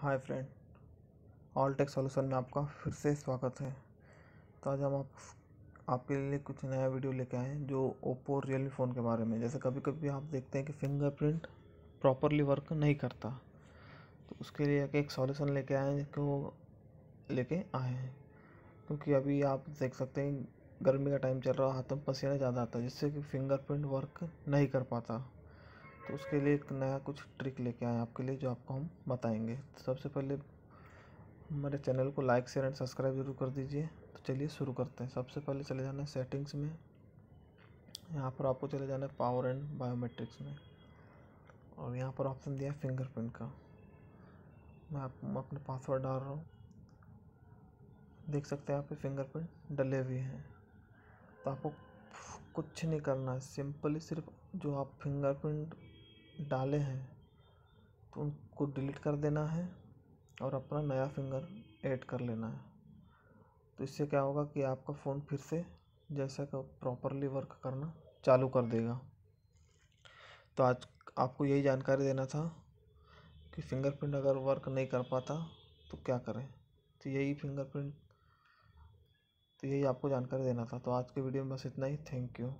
हाय friend all tech solution में आपका फिर से स्वागत है तो आज हम आप आपके लिए कुछ नया वीडियो लेके आए हैं जो ओप्पो रियलमी फ़ोन के बारे में जैसे कभी कभी आप देखते हैं कि फिंगरप्रिंट प्रॉपरली वर्क नहीं करता तो उसके लिए एक सॉल्यूशन लेके आए हैं जिसको लेके आए हैं क्योंकि अभी आप देख सकते हैं गर्मी का टाइम चल रहा है हाथों में पसीना ज़्यादा आता है जिससे कि फिंगरप्रिंट वर्क नहीं कर पाता तो उसके लिए एक नया कुछ ट्रिक लेके आए आपके लिए जो आपको हम बताएंगे तो सबसे पहले हमारे चैनल को लाइक शेयर एंड सब्सक्राइब जरूर कर दीजिए तो चलिए शुरू करते हैं सबसे पहले चले जाना है सेटिंग्स में यहाँ पर आपको चले जाना है पावर एंड बायोमेट्रिक्स में और यहाँ पर ऑप्शन दिया है फिंगरप्रिंट का मैं आप अपने पासवर्ड डाल रहा हूँ देख सकते हैं आप फिंगरप्रिंट डले हुए हैं तो आपको कुछ नहीं करना है सिंपली सिर्फ जो आप फिंगरप्रिंट डाले हैं तो उनको डिलीट कर देना है और अपना नया फिंगर ऐड कर लेना है तो इससे क्या होगा कि आपका फ़ोन फिर से जैसा का प्रॉपरली वर्क करना चालू कर देगा तो आज आपको यही जानकारी देना था कि फिंगरप्रिंट अगर वर्क नहीं कर पाता तो क्या करें तो यही फिंगरप्रिंट तो यही आपको जानकारी देना था तो आज के वीडियो में बस इतना ही थैंक यू